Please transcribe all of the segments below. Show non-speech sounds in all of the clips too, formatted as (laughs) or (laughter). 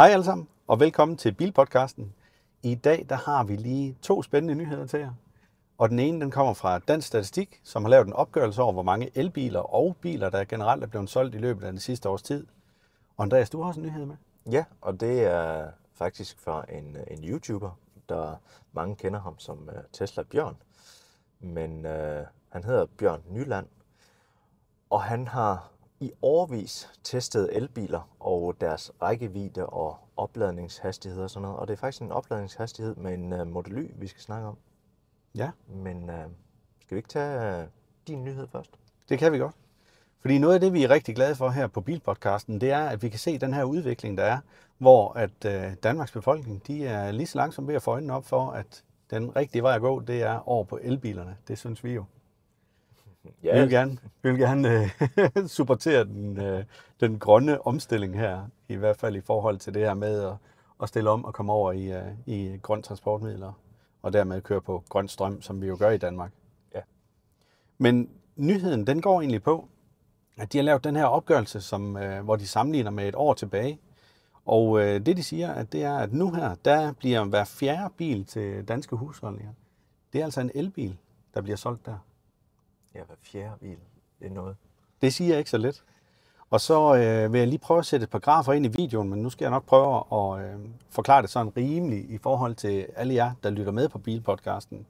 Hej alle sammen, og velkommen til Bilpodcasten. I dag der har vi lige to spændende nyheder til jer. Og den ene den kommer fra Dansk Statistik, som har lavet en opgørelse over, hvor mange elbiler og biler, der generelt er blevet solgt i løbet af den sidste års tid. Og Andreas, du har også en nyhed med. Ja, og det er faktisk fra en, en YouTuber, der mange kender ham som øh, Tesla Bjørn. Men øh, han hedder Bjørn Nyland, og han har i årvis testet elbiler og deres rækkevidde og opladningshastighed og sådan noget. Og det er faktisk en opladningshastighed med en uh, Model Y, vi skal snakke om. Ja. Men uh, skal vi ikke tage uh, din nyhed først? Det kan vi godt. Fordi noget af det, vi er rigtig glade for her på Bilpodcasten, det er, at vi kan se den her udvikling, der er, hvor at uh, Danmarks befolkning, de er lige så langsomt ved at få øjnene op for, at den rigtige vej at gå, det er over på elbilerne. Det synes vi jo (laughs) Ja. Vi vil gerne, vi vil gerne uh, (laughs) supportere den, uh, den grønne omstilling her, i hvert fald i forhold til det her med at, at stille om og komme over i, uh, i grøn transportmidler, og dermed køre på grøn strøm, som vi jo gør i Danmark. Ja. Men nyheden, den går egentlig på, at de har lavet den her opgørelse, som, uh, hvor de sammenligner med et år tilbage. Og øh, det, de siger, at det er, at nu her, der bliver hver fjerde bil til danske husholdninger. Det er altså en elbil, der bliver solgt der. Ja, hver fjerde bil. Det er noget. Det siger jeg ikke så let. Og så øh, vil jeg lige prøve at sætte et par grafer ind i videoen, men nu skal jeg nok prøve at øh, forklare det sådan rimeligt i forhold til alle jer, der lytter med på bilpodcasten.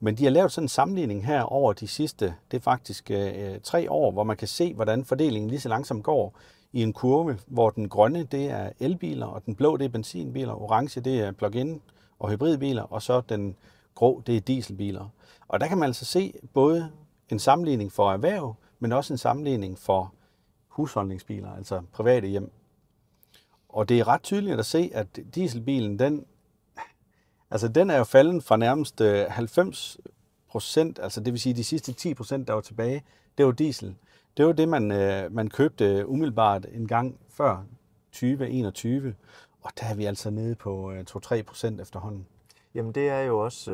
Men de har lavet sådan en sammenligning her over de sidste, det er faktisk øh, øh tre år, hvor man kan se, hvordan fordelingen lige så langsomt går i en kurve, hvor den grønne, det er elbiler, og den blå, det er benzinbiler, orange, det er plug-in og hybridbiler, og så den grå, det er dieselbiler. Og der kan man altså se både en sammenligning for erhverv, men også en sammenligning for husholdningsbiler, altså private hjem. Og det er ret tydeligt at se, at dieselbilen, den, altså den er jo faldet fra nærmest 90 øh, procent, altså det vil sige de sidste 10 procent, der var tilbage, det var diesel. Det var det, man, øh, man købte umiddelbart en gang før 2021, og der er vi altså nede på 2-3 øh, procent efterhånden. Jamen det er jo også,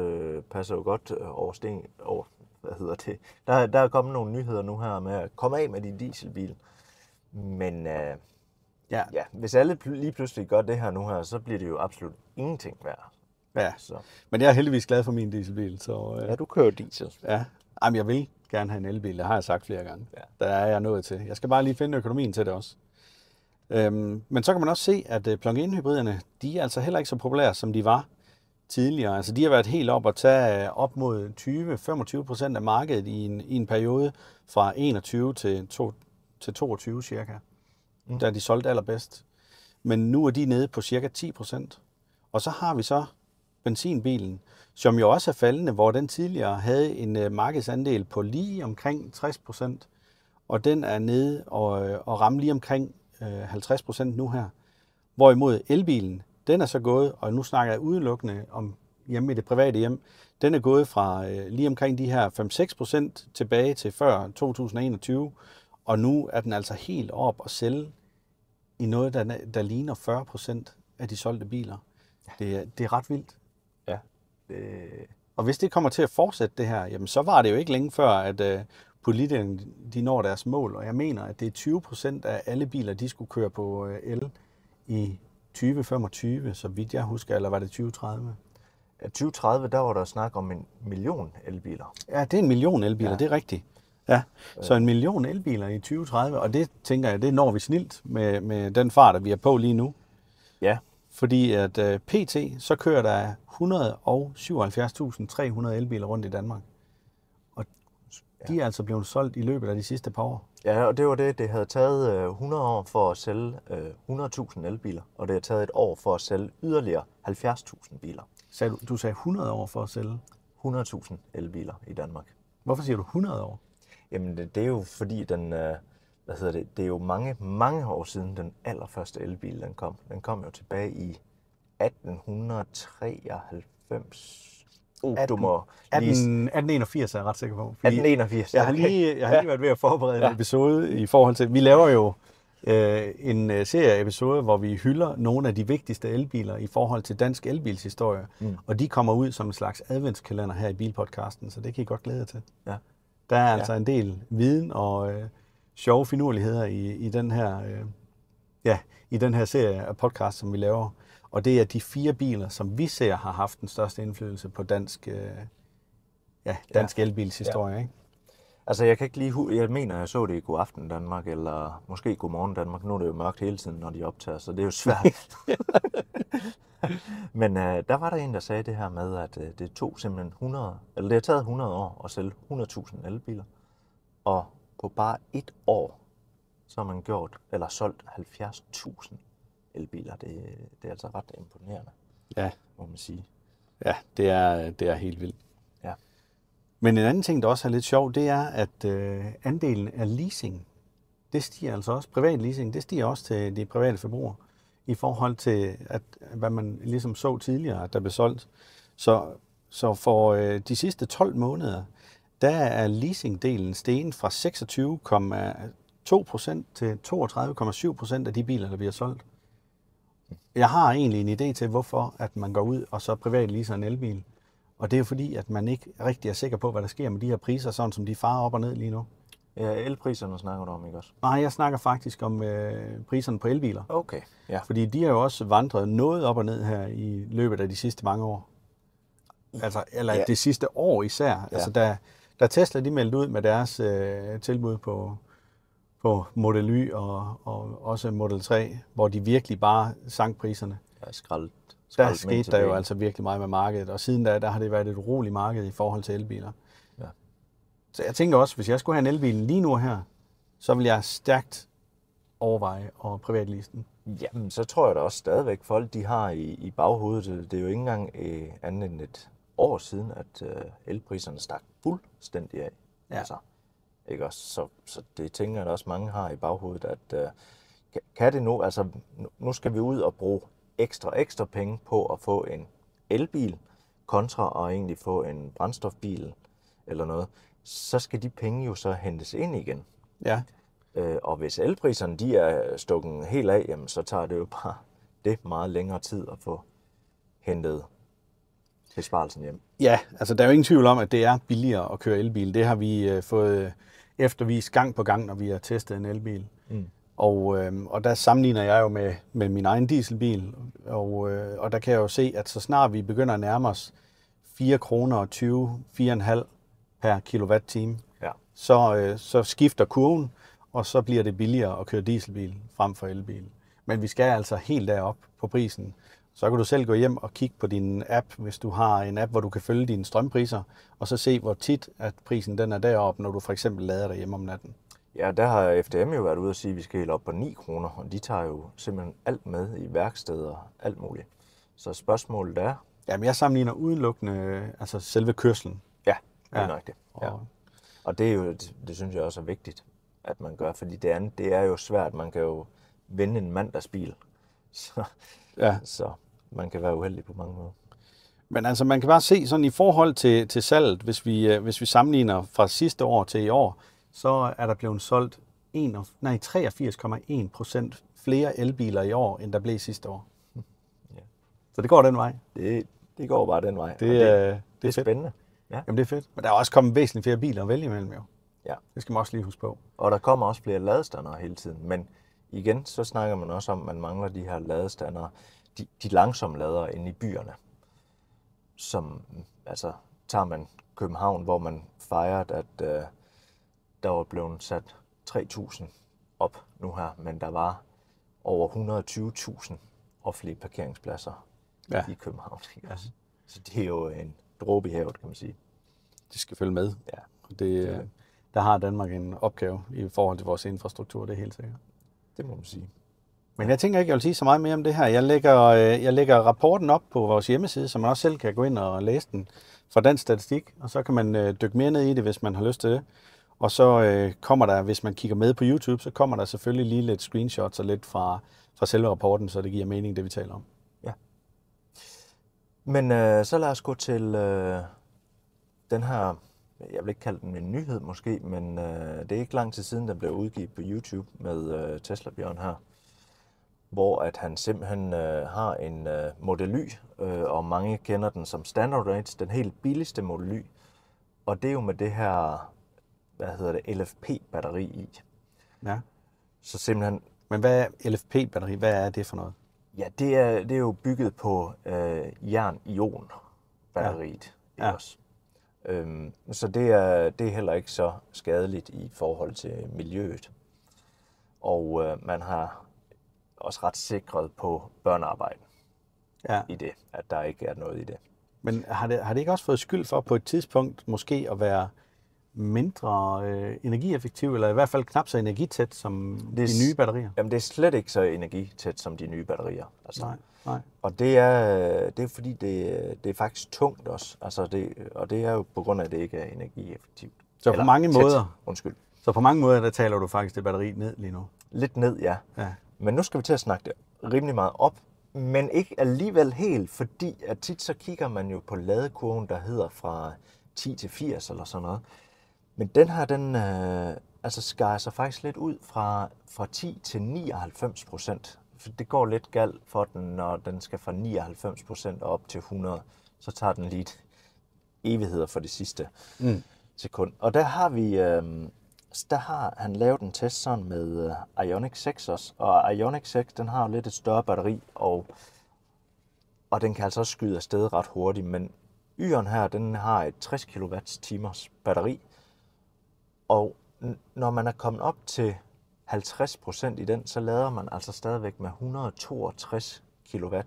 passer jo godt over, sten, over hvad hedder det, der, der er kommet nogle nyheder nu her med at komme af med din dieselbil. Men øh, ja. ja, hvis alle pl- lige pludselig gør det her nu her, så bliver det jo absolut ingenting værd. Ja, så. men jeg er heldigvis glad for min dieselbil. Så, øh, ja, du kører diesel. Ja, Jamen, jeg vil gerne have en elbil, det har jeg sagt flere gange. Ja. Der er jeg nået til. Jeg skal bare lige finde økonomien til det også. Øhm, men så kan man også se, at øh, plug-in hybriderne, de er altså heller ikke så populære, som de var tidligere. Altså, de har været helt op at tage øh, op mod 20-25 procent af markedet i en, i en periode fra 21 til, to, til 22 cirka, mm. da de solgte allerbedst. Men nu er de nede på cirka 10 procent. Og så har vi så benzinbilen, som jo også er faldende, hvor den tidligere havde en øh, markedsandel på lige omkring 60 procent, og den er nede og, øh, og rammer lige omkring 50 procent nu her. Hvorimod elbilen, den er så gået, og nu snakker jeg udelukkende om hjemme i det private hjem, den er gået fra øh, lige omkring de her 5-6 procent tilbage til før 2021, og nu er den altså helt op og sælge i noget, der, der ligner 40 procent af de solgte biler. Ja. Det, er, det er ret vildt. Ja. Det... Øh, og hvis det kommer til at fortsætte det her, jamen så var det jo ikke længe før, at øh, politikerne de når deres mål, og jeg mener, at det er 20 procent af alle biler, de skulle køre på øh, el i 2025, så vidt jeg husker, eller var det 2030? 2030, der var der snak om en million elbiler. Ja, det er en million elbiler, ja. det er rigtigt. Ja, øh. så en million elbiler i 2030, og det tænker jeg, det når vi snilt med, med den fart, der vi er på lige nu. Ja. Fordi at uh, øh, PT, så kører der 177.300 elbiler rundt i Danmark de er altså blevet solgt i løbet af de sidste par år. Ja, og det var det, det havde taget 100 øh, år for at sælge 100.000 øh, elbiler, og det har taget et år for at sælge yderligere 70.000 biler. Så du, du sagde 100 år for at sælge? 100.000 elbiler i Danmark. Hvorfor siger du 100 år? Jamen, det, det er jo fordi, den, øh, hvad hedder det, det er jo mange, mange år siden, den allerførste elbil den kom. Den kom jo tilbage i 1893 Uh, du må 1881 er jeg ret sikker på. 1881, jeg har, lige, jeg har lige ja. været ved at forberede ja. en episode i forhold til, vi laver jo øh, en øh, serie af episoder, hvor vi hylder nogle af de vigtigste elbiler i forhold til dansk elbilshistorie, mm. og de kommer ud som en slags adventskalender her i Bilpodcasten, så det kan I godt glæde jer til. Ja. Der er ja. altså en del viden og øh, sjove finurligheder i, i den her... Øh, ja, i den her serie af podcast, som vi laver. Og det er de fire biler, som vi ser har haft den største indflydelse på dansk, øh, ja, dansk ja. elbilshistorie. Ja. Ikke? Altså, jeg kan ikke lige... Jeg mener, jeg så det i God Aften Danmark, eller måske God Morgen Danmark. Nu er det jo mørkt hele tiden, når de optager, så det er jo svært. (laughs) Men øh, der var der en, der sagde det her med, at øh, det tog simpelthen 100... Eller det har taget 100 år at sælge 100.000 elbiler. Og på bare et år, så har man gjort, eller solgt 70.000 elbiler. Det, det er altså ret imponerende, ja. må man sige. Ja, det er, det er helt vildt. Ja. Men en anden ting, der også er lidt sjov, det er, at øh, andelen af leasing, det stiger altså også. Privat leasing, det stiger også til de private forbrugere i forhold til, at, hvad man ligesom så tidligere, at der blev solgt. Så, så for øh, de sidste 12 måneder, der er leasingdelen steget fra 26,2% til 32,7% af de biler, der bliver solgt. Jeg har egentlig en idé til, hvorfor at man går ud og så privat leaser en elbil. Og det er jo fordi, at man ikke rigtig er sikker på, hvad der sker med de her priser, sådan som de farer op og ned lige nu. Ja, elpriserne snakker du om, ikke også? Nej, jeg snakker faktisk om øh, priserne på elbiler. Okay, ja. Fordi de har jo også vandret noget op og ned her i løbet af de sidste mange år. Altså, eller ja. det sidste år især. Altså, ja. Altså, da, da Tesla de meldte ud med deres øh, tilbud på på Model Y og, og også Model 3, hvor de virkelig bare sank priserne. Ja, skrald. skrald der skete der jo altså virkelig meget med markedet, og siden da, der har det været et roligt marked i forhold til elbiler. Ja. Så jeg tænker også, hvis jeg skulle have en elbil lige nu her, så vil jeg stærkt overveje og privatlisten. Jamen, så tror jeg da også stadigvæk, folk de har i, i baghovedet, det er jo ikke engang øh, andet end et år siden, at øh, elpriserne stak fuldstændig af. Ja. Altså, ikke? Og så, så det tænker jeg også mange har i baghovedet, at øh, kan det nu, altså nu skal vi ud og bruge ekstra, ekstra penge på at få en elbil, kontra at egentlig få en brændstofbil eller noget, så skal de penge jo så hentes ind igen. Ja. Øh, og hvis elpriserne de er stukket helt af, jamen, så tager det jo bare (laughs) det meget længere tid at få hentet besparelsen hjem. Ja, altså der er jo ingen tvivl om, at det er billigere at køre elbil. Det har vi øh, fået eftervise gang på gang, når vi har testet en elbil. Mm. Og, øh, og der sammenligner jeg jo med, med min egen dieselbil, og, øh, og der kan jeg jo se, at så snart vi begynder at nærme os 4 kroner og 20, 4,5 per kilowatt-time, ja. så, øh, så skifter kurven, og så bliver det billigere at køre dieselbil frem for elbil. Men vi skal altså helt derop på prisen, så kan du selv gå hjem og kigge på din app, hvis du har en app, hvor du kan følge dine strømpriser, og så se, hvor tit at prisen den er deroppe, når du for eksempel lader dig hjemme om natten. Ja, der har FDM jo været ude og sige, at vi skal helt op på 9 kroner, og de tager jo simpelthen alt med i værksteder, alt muligt. Så spørgsmålet er... Jamen, jeg sammenligner udelukkende øh, altså selve kørslen. Ja, det er ja. nok det. Ja. Og det, er jo, det, det synes jeg også er vigtigt, at man gør, fordi det andet, det er jo svært. Man kan jo vende en mandagsbil så, ja. så man kan være uheldig på mange måder. Men altså, man kan bare se sådan i forhold til, til salget, hvis vi, øh, hvis vi sammenligner fra sidste år til i år, så er der blevet solgt 83,1 procent flere elbiler i år, end der blev sidste år. (laughs) Ja. Så det går den vej. Det, det går bare den vej. Det, det, det, det er fedt. spændende. Ja. Jamen, det er fedt. Men der er også kommet væsentligt flere biler at vælge imellem, jo. Ja. Det skal man også lige huske på. Og der kommer også flere ladestander hele tiden, men igen, så snakker man også om, at man mangler de her ladestandere, de, de langsomme ladere inde i byerne, som, altså, tager man København, hvor man fejrede, at øh, der var blevet sat 3.000 op nu her, men der var over 120.000 offentlige parkeringspladser ja. i København. Ja. (laughs) Så det er jo en dråbe i havet, kan man sige. Det skal følge med. Ja. Det, øh, det, Der har Danmark en opgave i forhold til vores infrastruktur, det er helt sikkert. Det må man sige. Men jeg tænker ikke, jeg vil sige så meget mere om det her. Jeg lægger, øh, jeg lægger rapporten op på vores hjemmeside, så man også selv kan gå ind og læse den fra Dansk Statistik, og så kan man øh, dykke mere ned i det, hvis man har lyst til det. Og så øh, kommer der, hvis man kigger med på YouTube, så kommer der selvfølgelig lige lidt screenshots og lidt fra, fra selve rapporten, så det giver mening, det vi taler om. Ja. Men øh, så lad os gå til øh, den her jeg vil ikke kalde den en nyhed måske, men øh, det er ikke lang tid siden, den blev udgivet på YouTube med øh, Tesla Bjørn her, hvor at han simpelthen øh, har en øh, Model Y, øh, og mange kender den som Standard Range, den helt billigste Model Y, og det er jo med det her, hvad hedder det, LFP-batteri i. Ja. Så simpelthen... Men hvad er LFP-batteri? Hvad er det for noget? Ja, det er, det er jo bygget på øh, jern-ion-batteriet. Ja. Ja. Også. Øhm, så det er, det er heller ikke så skadeligt i forhold til miljøet. Og øh, man har også ret sikret på børnearbejde ja. i det, at der ikke er noget i det. Men har det, har det ikke også fået skyld for på et tidspunkt måske at være mindre øh, energieffektiv, eller i hvert fald knap så energitæt som det er, de nye batterier? Jamen, det er slet ikke så energitæt som de nye batterier. Altså. Nej, nej. Og det er, det er fordi, det, det er faktisk tungt også, altså det, og det er jo på grund af, at det ikke er energieffektivt. Så på mange tæt. måder? Undskyld. Så på mange måder, der taler du faktisk det batteri ned lige nu? Lidt ned, ja. ja. Men nu skal vi til at snakke det rimelig meget op, men ikke alligevel helt, fordi at tit så kigger man jo på ladekurven, der hedder fra 10 til 80 eller sådan noget. Men den her, den øh, altså skærer sig faktisk lidt ud fra, fra 10 til 99 procent. For det går lidt galt for den, når den skal fra 99 procent op til 100. Så tager den lige evigheder for det sidste mm. sekund. Og der har vi... Øh, der har han lavet en test sådan med øh, Ionic 6 også, og Ionic 6, den har jo lidt et større batteri, og, og den kan altså også skyde afsted ret hurtigt, men yren her, den har et 60 kWh batteri, og når man er kommet op til 50% i den, så lader man altså stadigvæk med 162 kW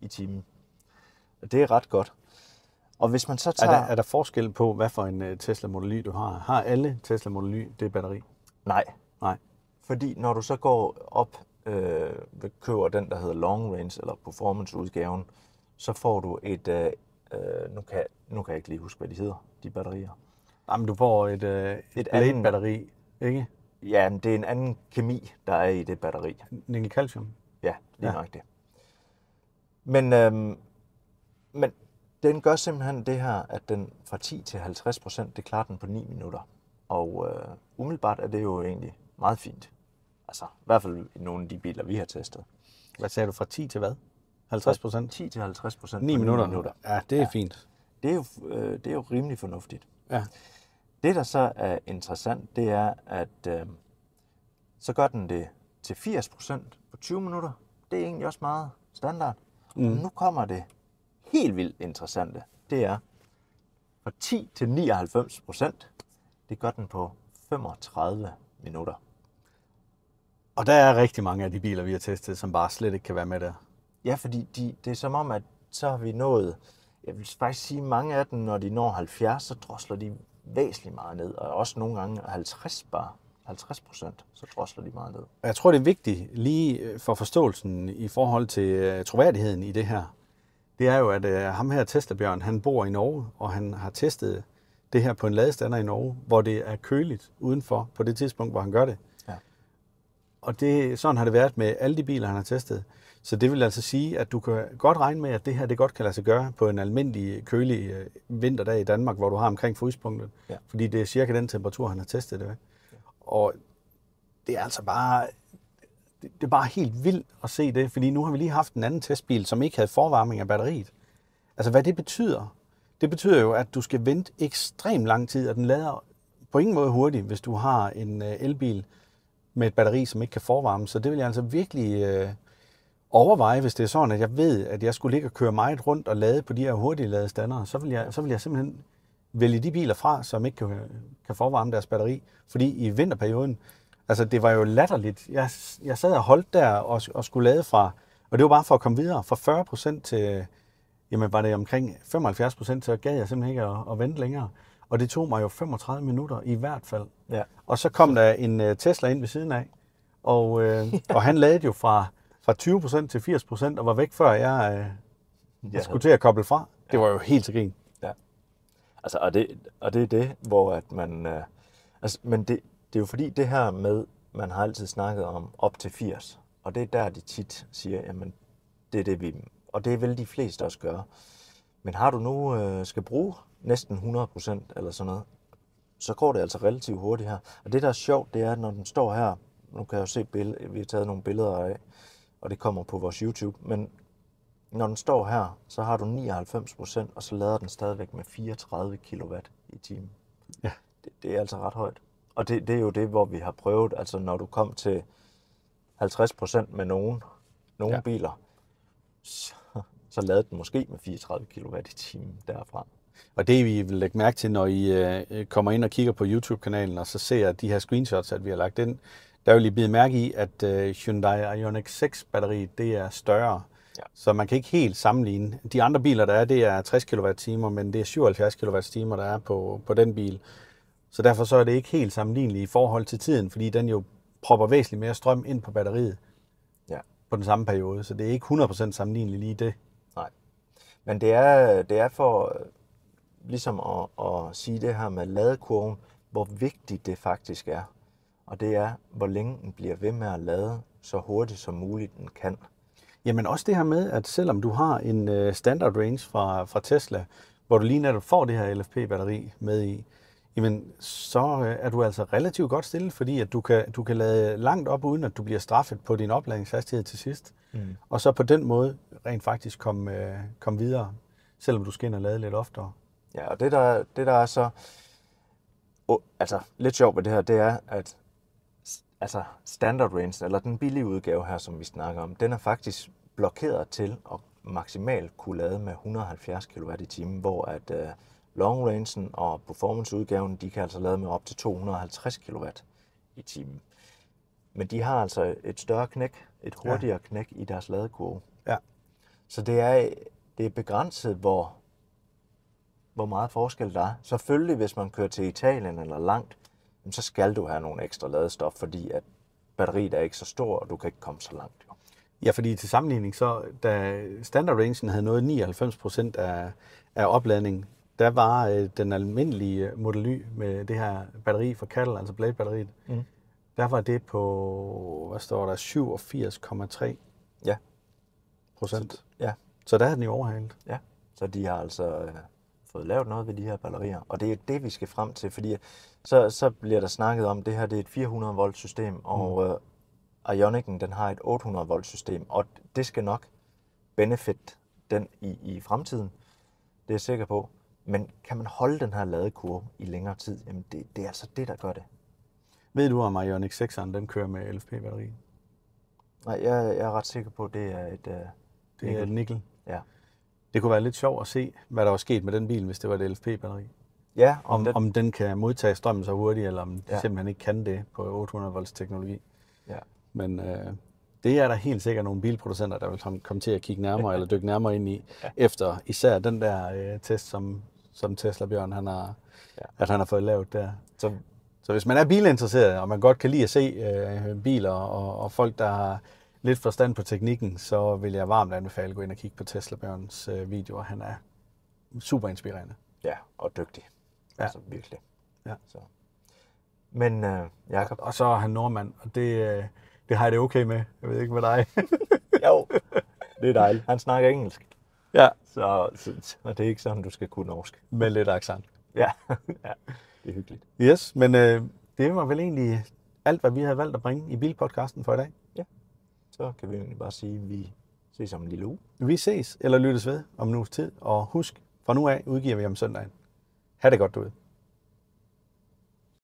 i timen. Det er ret godt. Og hvis man så tager... Er der, er der forskel på, hvad for en øh, Tesla Model Y du har? Har alle Tesla Model Y det batteri? Nej. Nej. Fordi når du så går op, øh, køber den, der hedder Long Range, eller Performance-udgaven, så får du et... Øh, øh, nu, kan, nu kan jeg ikke lige huske, hvad de hedder, de batterier. Jamen, du får et, øh, et, et andet batteri, ikke? Ja, men det er en anden kemi, der er i det batteri. Nikkel calcium? Ja, lige ja. nok det. Men, øhm, men den gør simpelthen det her, at den fra 10 til 50 procent, det klarer den på 9 minutter. Og øh, umiddelbart er det jo egentlig meget fint. Altså, i hvert fald i nogle af de biler, vi har testet. Hvad sagde du, fra 10 til hvad? 50 procent? 10 til 50 procent. 9 minutter. 9 minutter. Ja, det er ja. fint. Det er, jo, øh, det er jo rimelig fornuftigt. Ja. Det, der så er interessant, det er, at øh, så gør den det til 80% på 20 minutter. Det er egentlig også meget standard. Mm. Men nu kommer det helt vildt interessante. Det er fra 10 til 99%. Det gør den på 35 minutter. Og der er rigtig mange af de biler, vi har testet, som bare slet ikke kan være med der. Ja, fordi de, det er som om, at så har vi nået, jeg vil faktisk sige, mange af dem, når de når 70, så drosler de væsentligt meget ned, og også nogle gange 50 bar 50 procent, så drosler de meget ned. Jeg tror, det er vigtigt lige øh, for forståelsen i forhold til øh, troværdigheden i det her. Det er jo, at øh, ham her, Testerbjørn, han bor i Norge, og han har testet det her på en ladestander i Norge, hvor det er køligt udenfor på det tidspunkt, hvor han gør det. Ja. Og det, sådan har det været med alle de biler, han har testet. Så det vil altså sige, at du kan godt regne med, at det her det godt kan lade sig gøre på en almindelig kølig øh, vinterdag i Danmark, hvor du har omkring fryspunktet. Ja. Fordi det er cirka den temperatur, han har testet det ved. Ja. Og det er altså bare, det, er bare helt vildt at se det, fordi nu har vi lige haft en anden testbil, som ikke havde forvarmning af batteriet. Altså hvad det betyder, det betyder jo, at du skal vente ekstrem lang tid, og den lader på ingen måde hurtigt, hvis du har en øh, elbil med et batteri, som ikke kan forvarme. Så det vil jeg altså virkelig... Øh, overveje, hvis det er sådan, at jeg ved, at jeg skulle ligge og køre meget rundt og lade på de her hurtige ladestandere, så vil jeg, så vil jeg simpelthen vælge de biler fra, som ikke kan, kan forvarme deres batteri. Fordi i vinterperioden, altså det var jo latterligt. Jeg, jeg sad og holdt der og, og skulle lade fra, og det var bare for at komme videre, fra 40% til, jamen var det omkring 75%, så gad jeg simpelthen ikke at, at vente længere. Og det tog mig jo 35 minutter i hvert fald. Ja. Og så kom der en øh, Tesla ind ved siden af, og, øh, (laughs) og han lavede jo fra fra 20% til 80% og var væk, før jeg, øh, jeg ja, skulle til at koble fra. Det var jo helt til grin. Ja. Altså, og, det, og det er det, hvor at man... Øh, altså, men det, det er jo fordi det her med, man har altid snakket om op til 80, og det er der, de tit siger, jamen, det er det, vi... Og det vil de fleste også gøre. Men har du nu øh, skal bruge næsten 100% eller sådan noget, så går det altså relativt hurtigt her. Og det, der er sjovt, det er, at når den står her, nu kan jeg jo se, billeder, vi har taget nogle billeder af, og det kommer på vores YouTube, men når den står her, så har du 99 procent, og så lader den stadigvæk med 34 kW i timen. Ja. Det, det er altså ret højt. Og det, det er jo det, hvor vi har prøvet, altså når du kom til 50 procent med nogen, nogle ja. biler, så, så lavede den måske med 34 kW i timen derfra. Og det vi vil lægge mærke til, når I øh, kommer ind og kigger på YouTube-kanalen, og så ser de her screenshots, at vi har lagt ind, der jo lige blevet mærke i, at øh, Hyundai Ioniq 6 batteri, det er større. Ja. Så man kan ikke helt sammenligne. De andre biler, der er, det er 60 kWh, men det er 77 kWh, der er på, på den bil. Så derfor så er det ikke helt sammenligneligt i forhold til tiden, fordi den jo propper væsentligt mere strøm ind på batteriet ja. på den samme periode. Så det er ikke 100% sammenligneligt lige det. Nej. Men det er, det er for øh, ligesom at, at sige det her med ladekurven, hvor vigtigt det faktisk er og det er, hvor længe den bliver ved med at lade så hurtigt som muligt den kan. Jamen også det her med, at selvom du har en øh, standard range fra, fra Tesla, hvor du lige netop får det her LFP-batteri med i, jamen så øh, er du altså relativt godt stillet, fordi at du kan, du kan lade langt op, uden at du bliver straffet på din opladningshastighed til sidst. Mm. Og så på den måde rent faktisk komme øh, kom videre, selvom du skal ind og lade lidt oftere. Ja, og det der, det der er så oh, altså, lidt sjovt ved det her, det er, at altså standard range, eller den billige udgave her, som vi snakker om, den er faktisk blokeret til at maksimalt kunne lade med 170 kW i timen, hvor at uh, long range og performance udgaven, de kan altså lade med op til 250 kW i timen. Men de har altså et større knæk, et hurtigere ja. knæk i deres ladekurve. Ja. Så det er, det er begrænset, hvor, hvor meget forskel der er. Selvfølgelig, hvis man kører til Italien eller langt, så skal du have nogle ekstra ladestof, fordi at batteriet er ikke så stor, og du kan ikke komme så langt. Jo. Ja, fordi til sammenligning, så da standard rangen havde nået 99 af, af opladning, der var øh, den almindelige Model Y med det her batteri for Cattle, altså Blade-batteriet, mm. der var det på, hvad står der, 87,3 ja. procent. Så, ja. Så der havde den jo overhalet. Ja, så de har altså... Øh fået lavet noget ved de her batterier. Og det er det, vi skal frem til, fordi så, så bliver der snakket om, at det her det er et 400 volt system, mm. og mm. uh, øh, Ionic'en den har et 800 volt system, og det skal nok benefit den i, i fremtiden. Det er jeg sikker på. Men kan man holde den her ladekurve i længere tid? Jamen det, det er altså det, der gør det. Ved du, om Ioniq 6'eren den kører med LFP-batteri? Nej, jeg, jeg er ret sikker på, at det er et... Uh, det er et nikkel. Ja. Det kunne være lidt sjovt at se, hvad der var sket med den bil, hvis det var et LFP-batteri. Ja, om, om, den... om den kan modtage strømmen så hurtigt, eller om den simpelthen ikke kan det på 800 volts teknologi. Ja. Men øh, det er der helt sikkert nogle bilproducenter, der vil komme til at kigge nærmere eller dykke nærmere ind i, ja. efter især den der øh, test, som, som Tesla Bjørn han har, ja. at han har fået lavet der. Så, så hvis man er bilinteresseret, og man godt kan lide at se øh, biler og, og folk, der har lidt forstand på teknikken, så vil jeg varmt anbefale at gå ind og kigge på Tesla Bjørns øh, videoer. Han er super inspirerende. Ja, og dygtig. Ja. Altså virkelig. Ja. Så. Men øh, Jacob... Og så er han nordmand, og det, øh, det har jeg det okay med. Jeg ved ikke med dig. (laughs) jo, det er dejligt. Han snakker engelsk. Ja. Så, så, så det er ikke sådan, du skal kunne norsk. Med lidt accent. Ja, ja. (laughs) det er hyggeligt. Yes, men øh, det var vel egentlig alt, hvad vi havde valgt at bringe i bilpodcasten for i dag så kan vi egentlig bare sige, at vi ses om en lille uge. Vi ses eller lyttes ved om en uges tid, og husk, fra nu af udgiver vi om søndagen. Ha' det godt derude.